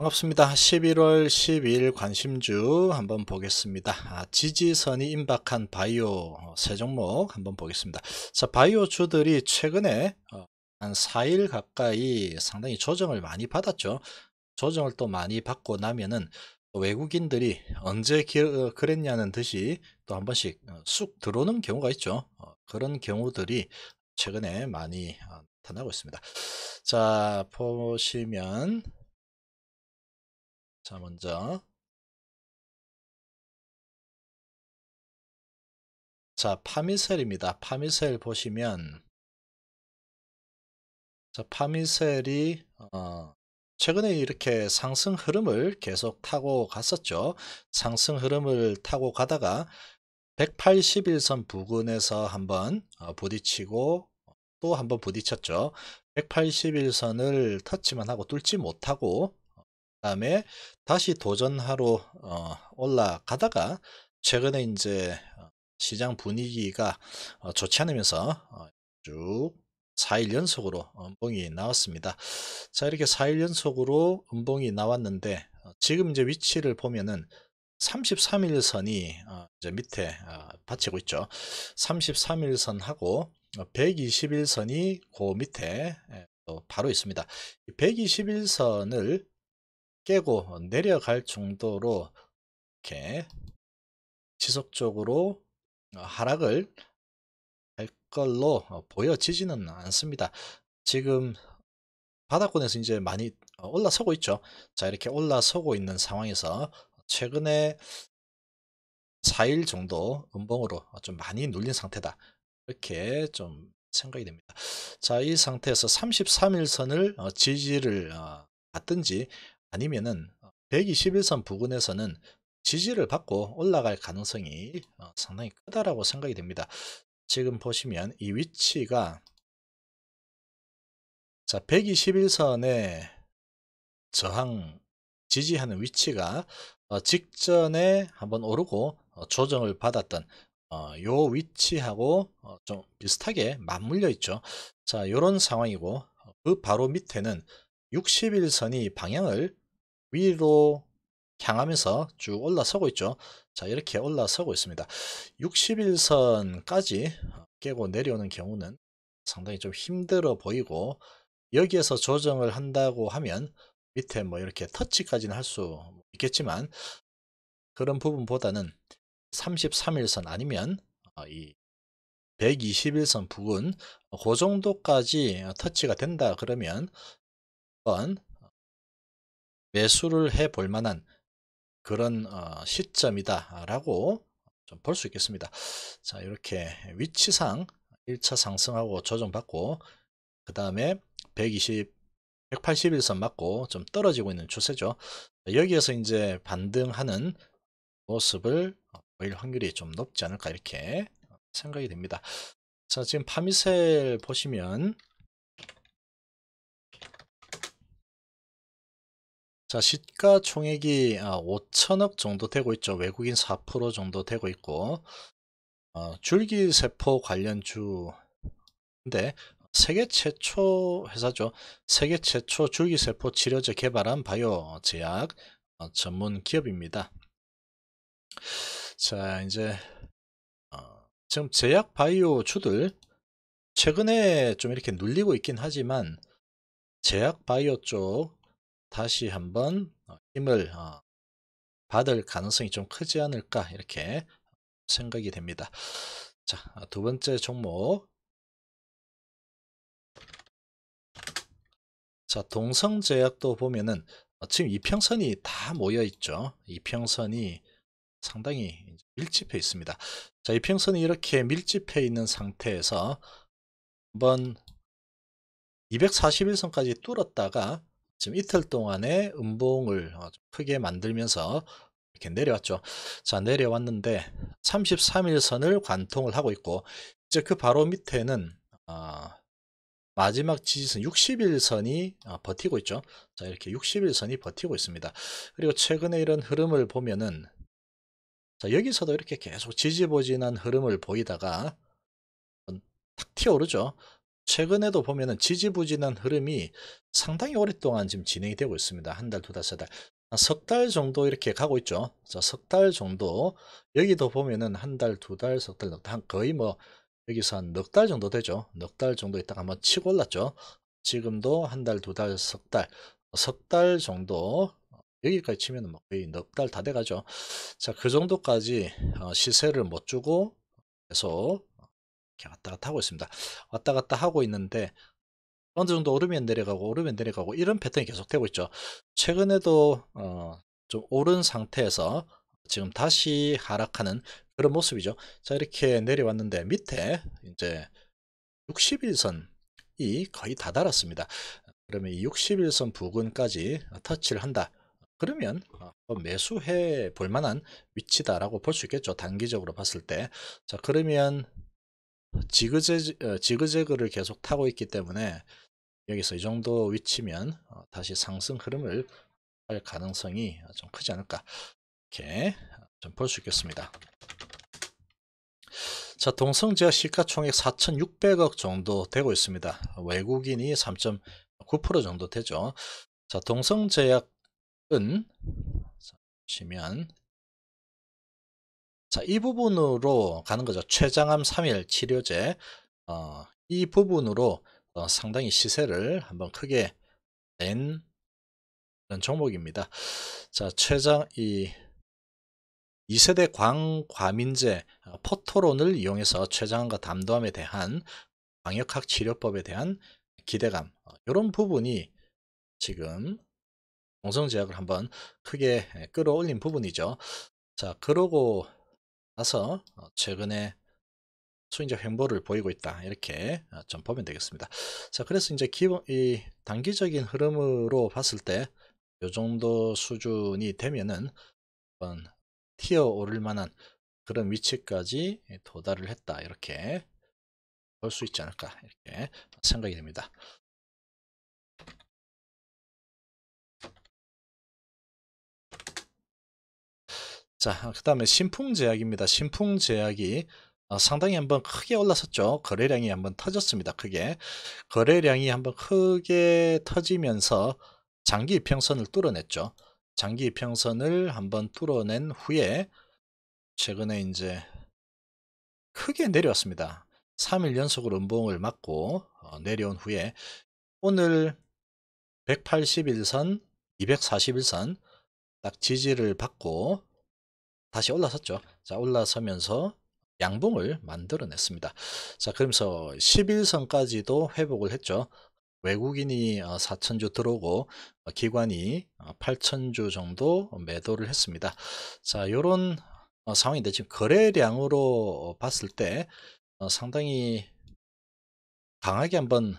반갑습니다. 11월 12일 관심주 한번 보겠습니다. 아, 지지선이 임박한 바이오 어, 세 종목 한번 보겠습니다. 자, 바이오 주들이 최근에 어, 한 4일 가까이 상당히 조정을 많이 받았죠. 조정을 또 많이 받고 나면은 외국인들이 언제 어, 그랬냐는 듯이 또 한 번씩 쑥 들어오는 경우가 있죠. 그런 경우들이 최근에 많이 나타나고 있습니다. 자, 보시면 자, 먼저 자, 파미셀입니다. 파미셀 보시면 자, 파미셀이 어, 최근에 이렇게 상승 흐름을 계속 타고 갔었죠. 상승 흐름을 타고 가다가 181선 부근에서 한번 어, 부딪히고 또 한번 부딪혔죠. 181선을 터치만 하고 뚫지 못하고 다음에 다시 도전하러 어, 올라가다가 최근에 이제 어, 시장 분위기가 어, 좋지 않으면서 어, 쭉 4일 연속으로 음봉이 나왔습니다. 자 이렇게 4일 연속으로 음봉이 나왔는데 어, 지금 이제 위치를 보면은 33일선이 어, 이제 밑에 받치고 있죠. 33일선하고 121선이 그 밑에 예, 바로 있습니다. 121선을 깨고 내려갈 정도로 이렇게 지속적으로 어, 하락을 할 걸로 어, 보여지지는 않습니다. 지금 바닥권에서 이제 많이 어, 올라서고 있죠. 자 이렇게 올라서고 있는 상황에서 최근에 4일 정도 음봉으로 좀 많이 눌린 상태다. 이렇게 좀 생각이 됩니다. 자, 이 상태에서 33일선을 지지를 받든지 아니면은 121선 부근에서는 지지를 받고 올라갈 가능성이 어, 상당히 크다라고 생각이 됩니다. 지금 보시면 이 위치가 자 121선에 저항 지지하는 위치가 어, 직전에 한번 오르고 어, 조정을 받았던 요 위치하고 좀 비슷하게 맞물려 있죠. 자이런 상황이고 그 바로 밑에는 61선이 방향을 위로 향하면서 쭉 올라서고 있죠. 자 이렇게 올라서고 있습니다. 61선까지 깨고 내려오는 경우는 상당히 좀 힘들어 보이고 여기에서 조정을 한다고 하면 밑에 뭐 이렇게 터치까지는 할 수 있겠지만 그런 부분보다는 33일선 아니면 어, 이 121선 부근 그 정도까지 터치가 된다 그러면 한번 매수를 해 볼 만한 그런 어, 시점이다라고 좀 볼 수 있겠습니다. 자 이렇게 위치상 1차 상승하고 조정받고 그 다음에 120 181선 맞고 좀 떨어지고 있는 추세죠. 여기에서 이제 반등하는 모습을 보일 확률이 좀 높지 않을까 이렇게 생각이 됩니다. 자 지금 파미셀 보시면 자, 시가총액이 5천억 아, 정도 되고 있죠. 외국인 4% 정도 되고 있고 어, 줄기세포 관련주인데 세계 최초 회사죠. 세계 최초 줄기세포 치료제 개발한 바이오 제약 어, 전문 기업입니다. 자, 이제 어, 지금 제약 바이오 주들 최근에 좀 이렇게 눌리고 있긴 하지만 제약 바이오 쪽 다시 한번 어, 힘을 어, 받을 가능성이 좀 크지 않을까 이렇게 생각이 됩니다. 자, 어, 두 번째 종목. 자, 동성제약도 보면은 지금 이평선이 다 모여 있죠. 이평선이 상당히 밀집해 있습니다. 자, 이평선이 이렇게 밀집해 있는 상태에서 한번 241선까지 뚫었다가 지금 이틀 동안의 음봉을 어, 크게 만들면서 이렇게 내려왔죠. 자, 내려왔는데 33일선을 관통을 하고 있고 이제 그 바로 밑에는 어, 마지막 지지선 60일선이 어, 버티고 있죠. 자, 이렇게 60일선이 버티고 있습니다. 그리고 최근에 이런 흐름을 보면은 자, 여기서도 이렇게 계속 지지부진한 흐름을 보이다가 탁 튀어오르죠. 최근에도 보면 지지부진한 흐름이 상당히 오랫동안 지금 진행이 되고 있습니다. 한 달, 두 달, 세 달. 석 달 정도 이렇게 가고 있죠. 석 달 정도. 여기도 보면은 한 달, 두 달, 석 달, 넉 달, 거의 뭐 여기서 한 넉 달 정도 되죠. 넉 달 정도 있다가 한번 치고 올랐죠. 지금도 한 달, 두 달, 석 달, 석 달 정도 여기까지 치면 뭐 거의 넉 달 다 돼가죠. 자, 그 정도까지 어, 시세를 못 주고 계속 이렇게 왔다 갔다 하고 있습니다. 왔다 갔다 하고 있는데 어느 정도 오르면 내려가고 오르면 내려가고 이런 패턴이 계속되고 있죠. 최근에도 어, 좀 오른 상태에서 지금 다시 하락하는 그런 모습이죠. 자 이렇게 내려왔는데 밑에 이제 60일선이 거의 다 달았습니다. 그러면 이 60일선 부근까지 터치를 한다. 그러면 어, 매수해 볼 만한 위치다라고 볼 수 있겠죠. 단기적으로 봤을 때. 자, 그러면 지그재그, 어, 지그재그를 계속 타고 있기 때문에 여기서 이 정도 위치면 어, 다시 상승 흐름을 할 가능성이 좀 크지 않을까 이렇게 어, 좀볼 수 있겠습니다. 자동성지약 시가총액 4,600억 정도 되고 있습니다. 외국인이 3.9% 정도 되죠. 자 동성제약은 보시면 자, 이 부분으로 가는 거죠. 최장암 3일 치료제. 어, 이 부분으로 어, 상당히 시세를 한번 크게 낸 그런 종목입니다. 자, 췌장 이 2세대 광과민제 어, 포토론을 이용해서 최장암과 담도암에 대한 광역학 치료법에 대한 기대감 이런 어, 부분이 지금 공성제약을 한번 크게 끌어올린 부분이죠. 자 그러고 나서 어, 최근에 수익적 횡보를 보이고 있다 이렇게 어, 좀 보면 되겠습니다 자 그래서 이제 기본 이 단기적인 흐름으로 봤을 때 이 정도 수준이 되면은 한번 튀어 오를 만한 그런 위치까지 예, 도달을 했다 이렇게 볼 수 있지 않을까 이렇게 생각이 됩니다 자, 그 다음에 신풍제약입니다. 신풍제약이 어, 상당히 한번 크게 올라섰죠. 거래량이 한번 터졌습니다. 크게. 거래량이 한번 크게 터지면서 장기 평선을 뚫어냈죠. 장기 평선을 한번 뚫어낸 후에 최근에 이제 크게 내려왔습니다. 3일 연속으로 음봉을 맞고 어, 내려온 후에 오늘 181선, 241선 딱 지지를 받고 다시 올라섰죠. 자, 올라서면서 양봉을 만들어냈습니다. 자, 그러면서 11선까지도 회복을 했죠. 외국인이 4천주 어, 들어오고 어, 기관이 8천주 어, 정도 매도를 했습니다. 자, 요런 상황인데 지금 거래량으로 봤을 때 상당히 강하게 한번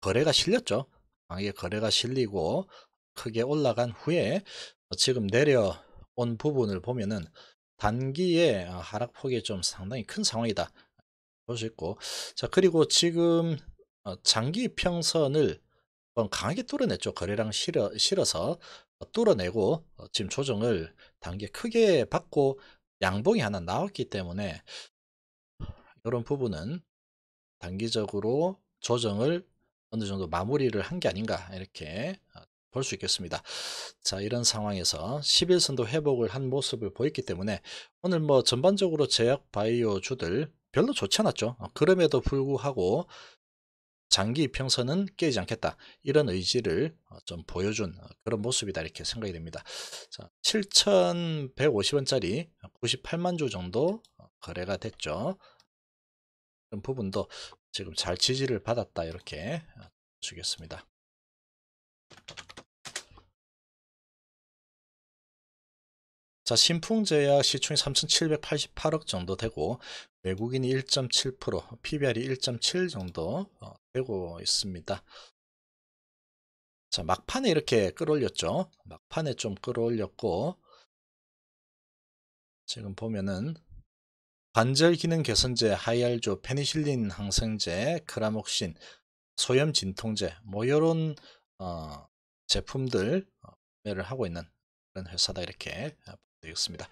거래가 실렸죠. 강하게 거래가 실리고 크게 올라간 후에 지금 내려 온 부분을 보면은 단기에 어, 하락폭이 좀 상당히 큰 상황이다 볼 수 있고 자 그리고 지금 어, 장기 평선을 강하게 뚫어냈죠 거래량 실어, 실어서 어, 뚫어내고 지금 조정을 단계 크게 받고 양봉이 하나 나왔기 때문에 이런 부분은 단기적으로 조정을 어느 정도 마무리를 한 게 아닌가 이렇게 볼수 있겠습니다. 자 이런 상황에서 11선도 회복을 한 모습을 보였기 때문에 오늘 뭐 전반적으로 제약 바이오주들 별로 좋지 않았죠. 어, 그럼에도 불구하고 장기 평선은 깨지 않겠다 이런 의지를 어, 좀 보여준 어, 그런 모습이다 이렇게 생각이 됩니다 자, 7150원짜리 98만주 정도 거래가 됐죠 이런 부분도 지금 잘 지지를 받았다 이렇게 주겠습니다 자, 신풍제야 시총이 3,788억 정도 되고 외국인이 1.7%, PBR이 1.7 정도 어, 되고 있습니다. 자, 막판에 이렇게 끌어올렸죠. 막판에 좀 끌어올렸고 지금 보면은 관절 기능 개선제, 하이알조, 페니실린 항생제, 크라목신, 소염 진통제 뭐 이런 어, 제품들 어, 매를 하고 있는 그런 회사다 이렇게 되겠습니다.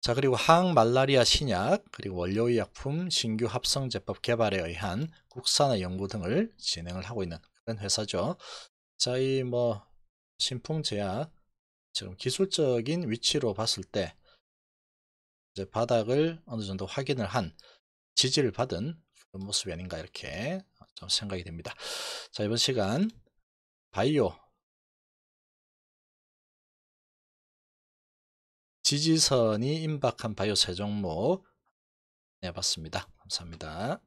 자 그리고 항말라리아 신약 그리고 원료의약품 신규 합성제법 개발에 의한 국산화 연구 등을 진행을 하고 있는 그런 회사죠. 자이뭐 신풍제약 지금 기술적인 위치로 봤을 때 이제 바닥을 어느 정도 확인을 한 지지를 받은 그런 모습이 아닌가 이렇게 좀 생각이 됩니다. 자 이번 시간 바이오 지지선이 임박한 바이오 세종목 해봤습니다. 네, 감사합니다.